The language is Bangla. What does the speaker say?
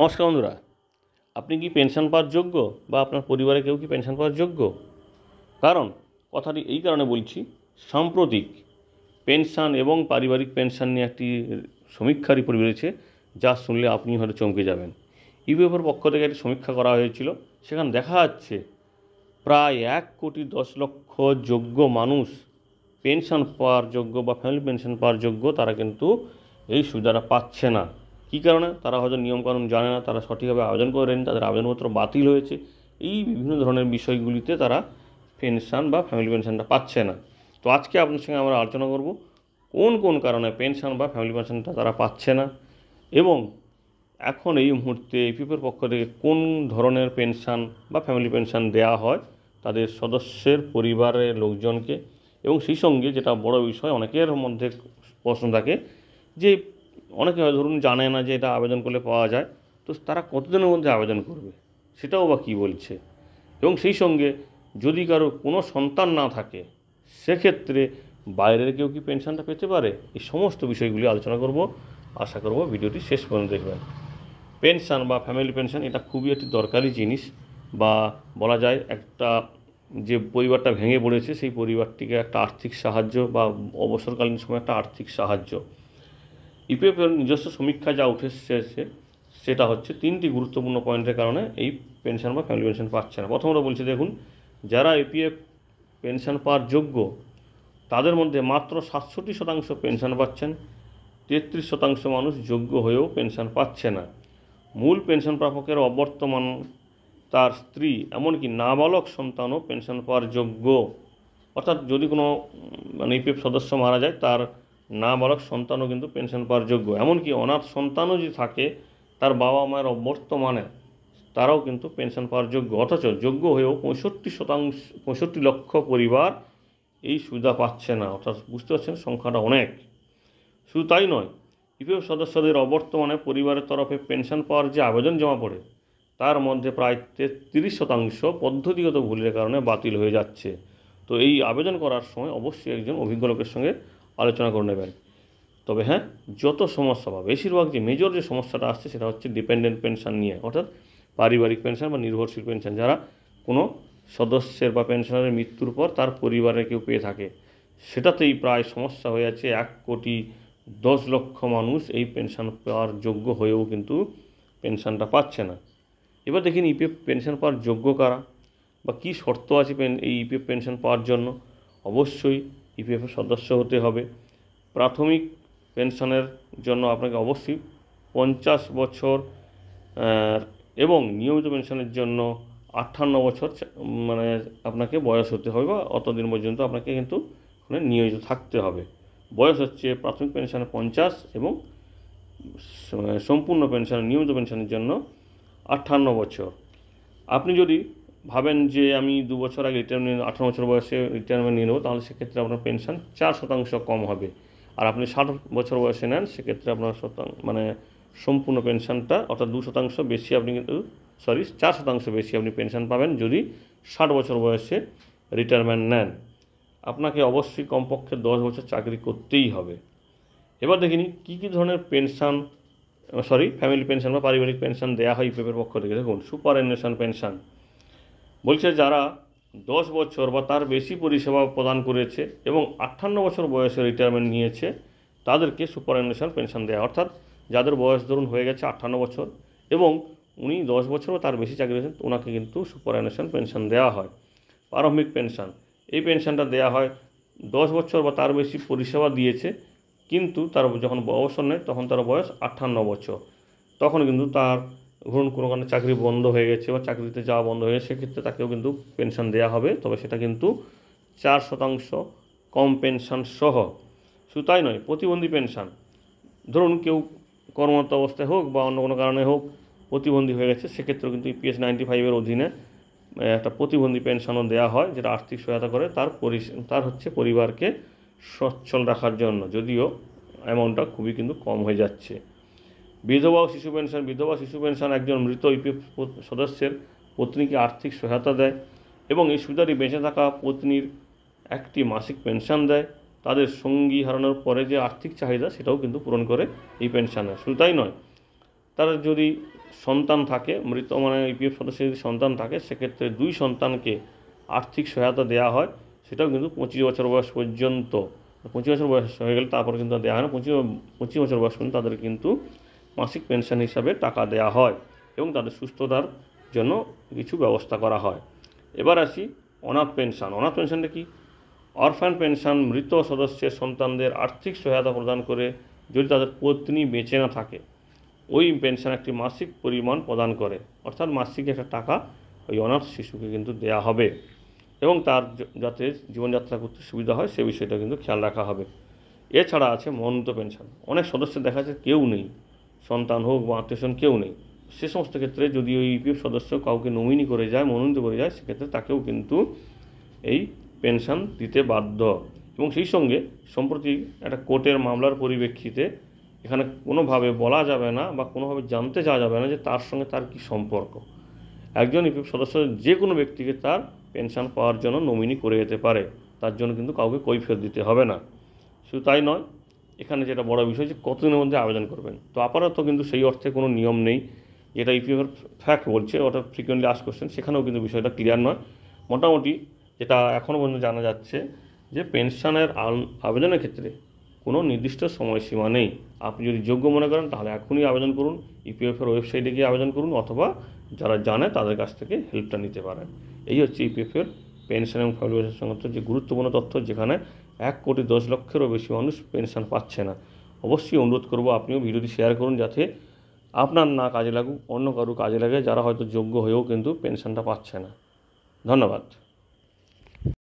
নমস্কার বন্ধুরা আপনি কি পেনশন পাওয়ার যোগ্য বা আপনার পরিবারে কেউ কি পেনশন পাওয়ার যোগ্য কারণ কথাটি এই কারণে বলছি সাম্প্রতিক পেনশন এবং পারিবারিক পেনশন নিয়ে একটি সমীক্ষা রিপোর্ট বেরিয়েছে যা শুনলে আপনি হয়তো চমকে যাবেন ইউএফের পক্ষ থেকে একটি সমীক্ষা করা হয়েছিল সেখানে দেখা যাচ্ছে প্রায় এক কোটি দশ লক্ষ যোগ্য মানুষ পেনশন পাওয়ার যোগ্য বা ফ্যামিলি পেনশন পাওয়ার যোগ্য তারা কিন্তু এই সুবিধাটা পাচ্ছে না কী কারণে তারা হয়তো নিয়মকানুন জানে না তারা সঠিকভাবে আবেদন করেনি তাদের আবেদনপত্র বাতিল হয়েছে এই বিভিন্ন ধরনের বিষয়গুলিতে তারা পেনশান বা ফ্যামিলি পেনশানটা পাচ্ছে না তো আজকে আপনার সঙ্গে আমরা আলোচনা করব কোন কোন কারণে পেনশন বা ফ্যামিলি পেনশনটা তারা পাচ্ছে না এবং এখন এই মুহূর্তে এপিএফের পক্ষ থেকে কোন ধরনের পেনশন বা ফ্যামিলি পেনশন দেয়া হয় তাদের সদস্যের পরিবারের লোকজনকে এবং সেই সঙ্গে যেটা বড় বিষয় অনেকের মধ্যে প্রশ্ন থাকে যে অনেকে ধরুন জানে না যে এটা আবেদন করলে পাওয়া যায় তো তারা কতদিনের মধ্যে আবেদন করবে সেটাও বা কী বলছে এবং সেই সঙ্গে যদি কারো কোনো সন্তান না থাকে সেক্ষেত্রে বাইরের কেউ কি পেনশনটা পেতে পারে এই সমস্ত বিষয়গুলি আলোচনা করব আশা করব ভিডিওটি শেষ পর্যন্ত দেখবেন পেনশন বা ফ্যামিলি পেনশন এটা খুবই একটি দরকারি জিনিস বা বলা যায় একটা যে পরিবারটা ভেঙে পড়েছে সেই পরিবারটিকে একটা আর্থিক সাহায্য বা অবসরকালীন সময় একটা আর্থিক সাহায্য ইপিএফের নিজস্ব সমীক্ষা যা উঠে এসেছে সেটা হচ্ছে তিনটি গুরুত্বপূর্ণ পয়েন্টের কারণে এই পেনশন বা ফ্যামিলি পেনশন পাচ্ছে না প্রথমত বলছে দেখুন যারা ইপিএফ পেনশন পাওয়ার যোগ্য তাদের মধ্যে মাত্র সাতষট্টি শতাংশ পেনশন পাচ্ছেন তেত্রিশ শতাংশ মানুষ যোগ্য হয়েও পেনশন পাচ্ছে না মূল পেনশন প্রাপকের অবর্তমান তার স্ত্রী এমনকি নাবালক সন্তানও পেনশন পাওয়ার যোগ্য অর্থাৎ যদি কোনো মানে ইপিএফ সদস্য মারা যায় তার নাবালক সন্তানও কিন্তু পেনশন পাওয়ার যোগ্য এমনকি অনাথ সন্তানও যদি থাকে তার বাবা মায়ের অবর্তমানে তারাও কিন্তু পেনশন পাওয়ার যোগ্য অথচ যোগ্য হয়েও পঁয়ষট্টি শতাংশ পঁয়ষট্টি লক্ষ পরিবার এই সুবিধা পাচ্ছে না অর্থাৎ বুঝতে পারছেন সংখ্যাটা অনেক শুধু তাই নয় ইপিএফ সদস্যদের অবর্তমানে পরিবারের তরফে পেনশন পাওয়ার যে আবেদন জমা পড়ে তার মধ্যে প্রায় তেত্রিশ শতাংশ পদ্ধতিগত ভুলের কারণে বাতিল হয়ে যাচ্ছে তো এই আবেদন করার সময় অবশ্যই একজন অভিজ্ঞ লোকের সঙ্গে আলোচনা করে নেবেন তবে হ্যাঁ যত সমস্যা বা বেশিরভাগ যে মেজর যে সমস্যাটা আসছে সেটা হচ্ছে ডিপেন্ডেন্ট পেনশন নিয়ে অর্থাৎ পারিবারিক পেনশন বা নির্ভরশীল পেনশন যারা কোনো সদস্যের বা পেনশনারের মৃত্যুর পর তার পরিবারের কেউ পেয়ে থাকে সেটাতেই প্রায় সমস্যা হয়ে আছে এক কোটি দশ লক্ষ মানুষ এই পেনশন পাওয়ার যোগ্য হয়েও কিন্তু পেনশনটা পাচ্ছে না এবার দেখিনি ইপিএফ পেনশন পাওয়ার যোগ্য কারা বা কী শর্ত আছে এই ইপিএফ e পেনশন পাওয়ার জন্য অবশ্যই ইপিএফ সদস্য হতে হবে প্রাথমিক পেনশনের জন্য আপনাকে অবশ্যই পঞ্চাশ বছর এবং নিয়মিত পেনশনের জন্য আটান্ন বছর মানে আপনাকে বয়স হতে হবে বা অতদিন পর্যন্ত আপনাকে কিন্তু ওখানে নিয়োজিত থাকতে হবে বয়স হচ্ছে প্রাথমিক পেনশনে পঞ্চাশ এবং সম্পূর্ণ পেনশন নিয়মিত পেনশনের জন্য আটান্ন বছর আপনি যদি ভাবেন যে আমি দু বছর আগে রিটায়ারমেন্ট আঠারো বছর বয়সে রিটায়ারমেন্ট নিয়ে নেবো তাহলে সেক্ষেত্রে আপনার পেনশন চার শতাংশ কম হবে আর আপনি ষাট বছর বয়সে নেন সেক্ষেত্রে আপনার শতাং মানে সম্পূর্ণ পেনশনটা অর্থাৎ দু শতাংশ বেশি আপনি কিন্তু সরি চার শতাংশ বেশি আপনি পেনশন পাবেন যদি ষাট বছর বয়সে রিটায়ারমেন্ট নেন আপনাকে অবশ্যই কমপক্ষে দশ বছর চাকরি করতেই হবে এবার দেখিনি কী কী ধরনের পেনশন সরি ফ্যামিলি পেনশন বা পারিবারিক পেনশন দেওয়া হয় ইপিএফের পক্ষ থেকে দেখুন সুপার পেনশন বলছে যারা দশ বছর বা তার বেশি পরিষেবা প্রদান করেছে এবং আটান্ন বছর বয়সে রিটায়ারমেন্ট নিয়েছে তাদেরকে সুপারঅ্যানুয়েশন পেনশন দেওয়া অর্থাৎ যাদের বয়স ধরুন হয়ে গেছে আটান্ন বছর এবং উনি দশ বছর তার বেশি চাকরি আছেন ওনাকে কিন্তু সুপারঅ্যানুয়েশন পেনশন দেওয়া হয় প্রারম্ভিক পেনশন এই পেনশনটা দেওয়া হয় দশ বছর বা তার বেশি পরিষেবা দিয়েছে কিন্তু তার যখন অবসর নেয় তখন তার বয়স আটান্ন বছর তখন কিন্তু তার ধরুন কোনো কারণে চাকরি বন্ধ হয়ে গেছে বা চাকরিতে যাওয়া বন্ধ হয়ে গেছে সেক্ষেত্রে তাকেও কিন্তু পেনশন দেওয়া হবে তবে সেটা কিন্তু চার শতাংশ কম পেনশন সহ শুধু তাই নয় প্রতিবন্ধী পেনশন ধরুন কেউ কর্মরত অবস্থায় হোক বা অন্য কোনো কারণে হোক প্রতিবন্ধী হয়ে গেছে সেক্ষেত্রেও কিন্তু ইপিএস নাইনটি ফাইভের অধীনে একটা প্রতিবন্ধী পেনশনও দেওয়া হয় যেটা আর্থিক সহায়তা করে তার পরি তার হচ্ছে পরিবারকে সচ্ছল রাখার জন্য যদিও অ্যামাউন্টটা খুবই কিন্তু কম হয়ে যাচ্ছে বিধবা ও শিশু পেনশন বিধবা শিশু পেনশন একজন মৃত ইউপিএফ সদস্যের পত্নীকে আর্থিক সহায়তা দেয় এবং এই সুবিধাটি বেঁচে থাকা পত্নীর একটি মাসিক পেনশন দেয় তাদের সঙ্গী হারানোর পরে যে আর্থিক চাহিদা সেটাও কিন্তু পূরণ করে এই পেনশনে শুধু তাই নয় তারা যদি সন্তান থাকে মৃত মানে ইপিএফ সদস্যের যদি সন্তান থাকে সেক্ষেত্রে দুই সন্তানকে আর্থিক সহায়তা দেওয়া হয় সেটাও কিন্তু পঁচিশ বছর বয়স পর্যন্ত পঁচিশ বছর বয়স হয়ে গেলে তারপর কিন্তু দেওয়া হয় না পঁচিশ পঁচিশ বছর বয়স পর্যন্ত তাদের কিন্তু মাসিক পেনশন হিসাবে টাকা দেয়া হয় এবং তাদের সুস্থতার জন্য কিছু ব্যবস্থা করা হয় এবার আসি অনাথ পেনশন অনাথ পেনশনটা কি অরফান পেনশন মৃত সদস্যের সন্তানদের আর্থিক সহায়তা প্রদান করে যদি তাদের পত্নী বেঁচে না থাকে ওই পেনশন একটি মাসিক পরিমাণ প্রদান করে অর্থাৎ মাসিক একটা টাকা ওই অনাথ শিশুকে কিন্তু দেয়া হবে এবং তার যাতে জীবনযাত্রা করতে সুবিধা হয় সে বিষয়টা কিন্তু খেয়াল রাখা হবে এছাড়া আছে মনন্ত পেনশন অনেক সদস্য দেখা যাচ্ছে কেউ নেই সন্তান হোক বা আত্মীয়স্বজন কেউ নেই সে সমস্ত ক্ষেত্রে যদি ওই ইপিএফ e সদস্য কাউকে নমিনি করে যায় মনোনীত করে যায় সেক্ষেত্রে তাকেও কিন্তু এই পেনশন দিতে বাধ্য এবং সেই সঙ্গে সম্প্রতি একটা কোর্টের মামলার পরিপ্রেক্ষিতে এখানে কোনোভাবে বলা যাবে না বা কোনোভাবে জানতে চাওয়া যাবে না যে তার সঙ্গে তার কি সম্পর্ক একজন ইপিএফ e সদস্য যে কোনো ব্যক্তিকে তার পেনশন পাওয়ার জন্য নমিনি করে যেতে পারে তার জন্য কিন্তু কাউকে কৈফিয়ত দিতে হবে না শুধু তাই নয় এখানে যেটা বড় বিষয় যে কতদিনের মধ্যে আবেদন করবেন তো আপাতত কিন্তু সেই অর্থে কোনো নিয়ম নেই যেটা ইপিএফের e ফ্যাক্ট বলছে ওটা ফ্রিকোয়েন্টলি আস কোশ্চেন সেখানেও কিন্তু বিষয়টা ক্লিয়ার নয় মোটামুটি যেটা এখনও পর্যন্ত জানা যাচ্ছে যে পেনশনের আবেদনের ক্ষেত্রে কোনো নির্দিষ্ট সময়সীমা নেই আপনি যদি যোগ্য মনে করেন তাহলে এখনই আবেদন করুন ইপিএফের e ওয়েবসাইটে গিয়ে আবেদন করুন অথবা যারা জানে তাদের কাছ থেকে হেল্পটা নিতে পারেন এই হচ্ছে ইপিএফের e পেনশন এবং ফ্যামিলি সংক্রান্ত যে গুরুত্বপূর্ণ তথ্য যেখানে এক কোটি দশ লক্ষেরও বেশি মানুষ পেনশন পাচ্ছে না অবশ্যই অনুরোধ করব আপনিও ভিডিওটি শেয়ার করুন যাতে আপনার না কাজে লাগুক অন্য কারো কাজে লাগে যারা হয়তো যোগ্য হয়েও কিন্তু পেনশনটা পাচ্ছে না ধন্যবাদ